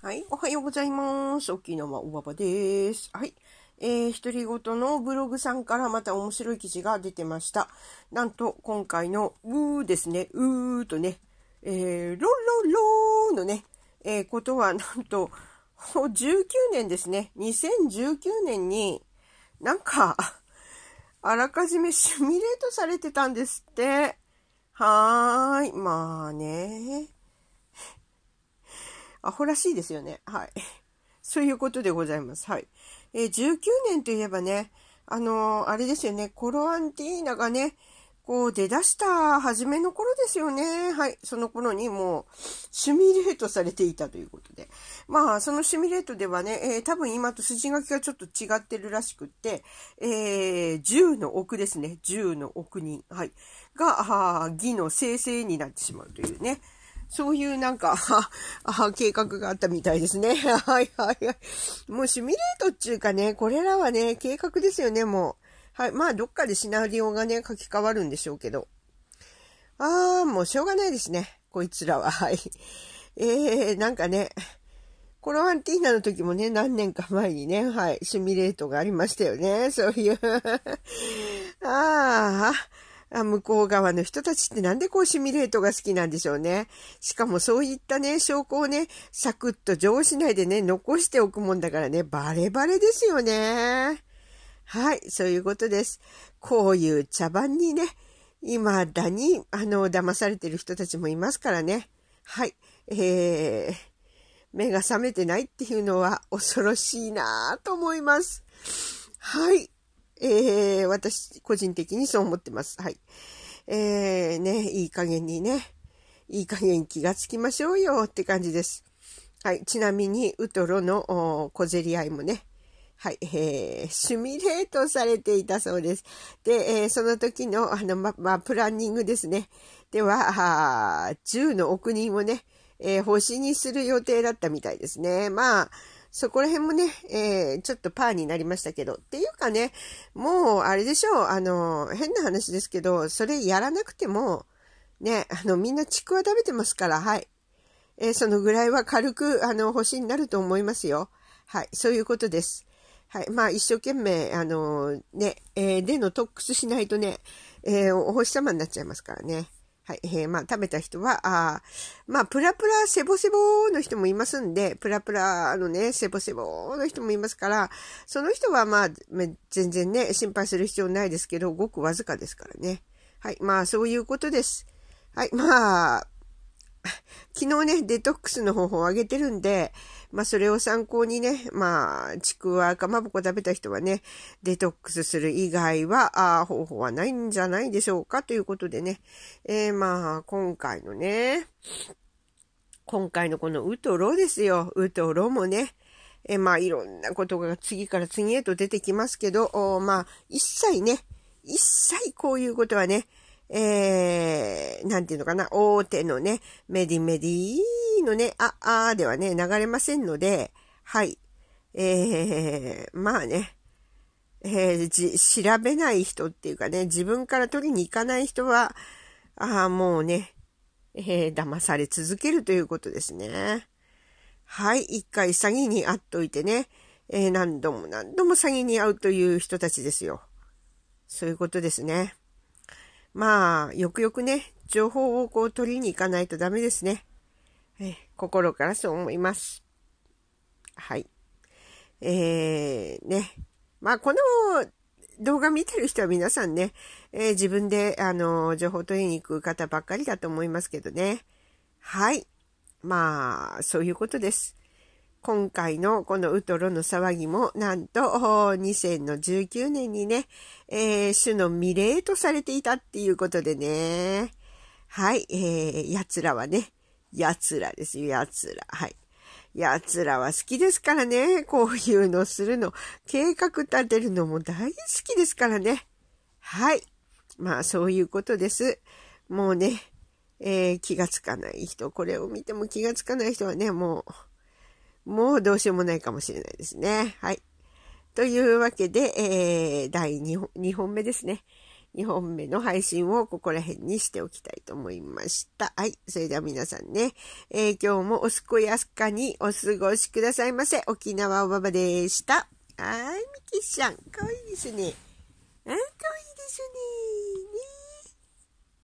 はい。おはようございます。沖縄おばばです。はい。えー、独り言のブログさんからまた面白い記事が出てました。なんと、今回の、うーですね、うーとね、えー、ロロローのね、えー、ことは、なんと、19年ですね。2019年に、なんか、あらかじめシミュレートされてたんですって。はーい。まあね。アホらしいですよね。はい。そういうことでございます。はい。えー、19年といえばね、あのー、あれですよね、コロアンティーナがね、こう出だした初めの頃ですよね。はい。その頃にもうシミュレートされていたということで。まあ、そのシミュレートではね、えー、多分今と筋書きがちょっと違ってるらしくって、えー、10の億ですね。10の億人。はい。が、義の生成になってしまうというね。そういうなんか、あ計画があったみたいですね。はいはいはい。もうシミュレートっていうかね、これらはね、計画ですよね、もう。はい。まあ、どっかでシナリオがね、書き換わるんでしょうけど。ああ、もうしょうがないですね。こいつらは。はい。えー、なんかね、コロアンティーナの時もね、何年か前にね、はい、シミュレートがありましたよね。そういう ああ、あ向こう側の人たちってなんでこうシミュレートが好きなんでしょうね。しかもそういったね、証拠をね、サクッと上司内でね、残しておくもんだからね、バレバレですよね。はい、そういうことです。こういう茶番にね、今だに、あの、騙されてる人たちもいますからね。はい、えー、目が覚めてないっていうのは恐ろしいなぁと思います。はい。えー、私、個人的にそう思ってます。はい。えー、ね、いい加減にね、いい加減気がつきましょうよって感じです。はい。ちなみに、ウトロの小競り合いもね、はい、えー、シミュレートされていたそうです。で、えー、その時の、あの、ま、まプランニングですね。では、10の億人をね、えー、星にする予定だったみたいですね。まあ、そこら辺もね、えー、ちょっとパーになりましたけど。っていうかね、もうあれでしょう、あの、変な話ですけど、それやらなくても、ね、あの、みんなちくわ食べてますから、はい。えー、そのぐらいは軽く、あの、星になると思いますよ。はい、そういうことです。はい。まあ、一生懸命、あのね、えー、でのトックスしないとね、えー、お星様になっちゃいますからね。はい。えー、まあ、食べた人は、あまあ、プラプラセボセボの人もいますんで、プラプラのね、セボセボの人もいますから、その人はまあ、全然ね、心配する必要ないですけど、ごくわずかですからね。はい。まあ、そういうことです。はい。まあ、昨日ね、デトックスの方法をあげてるんで、まあそれを参考にね、まあ、ちくわ、かまぼこ食べた人はね、デトックスする以外は、あ方法はないんじゃないでしょうかということでね、えー、まあ、今回のね、今回のこのウトロですよ。ウトロもね、えまあいろんなことが次から次へと出てきますけど、まあ一切ね、一切こういうことはね、えー、なんていうのかな、大手のね、メディメディーのね、あ、あーではね、流れませんので、はい。えー、まあね、えー、調べない人っていうかね、自分から取りに行かない人は、ああ、もうね、えー、騙され続けるということですね。はい。一回詐欺に会っといてね、えー、何度も何度も詐欺に会うという人たちですよ。そういうことですね。まあ、よくよくね、情報をこう取りに行かないとダメですね。え心からそう思います。はい。えー、ね。まあ、この動画見てる人は皆さんね、えー、自分で、あの、情報取りに行く方ばっかりだと思いますけどね。はい。まあ、そういうことです。今回のこのウトロの騒ぎも、なんと2019 年にね、えー、種の未例とされていたっていうことでね。はい、えー、奴らはね、奴らですよ、奴ら。はい。奴らは好きですからね。こういうのするの。計画立てるのも大好きですからね。はい。まあ、そういうことです。もうね、えー、気がつかない人、これを見ても気がつかない人はね、もう、もうどうしようもないかもしれないですね。はい。というわけで、えー、第 2, 2本目ですね。2本目の配信をここら辺にしておきたいと思いました。はい。それでは皆さんね、えー、今日もお健やかにお過ごしくださいませ。沖縄おばばでした。はい、ミキちゃん。かわいいですね。あ、かわいいですね。ね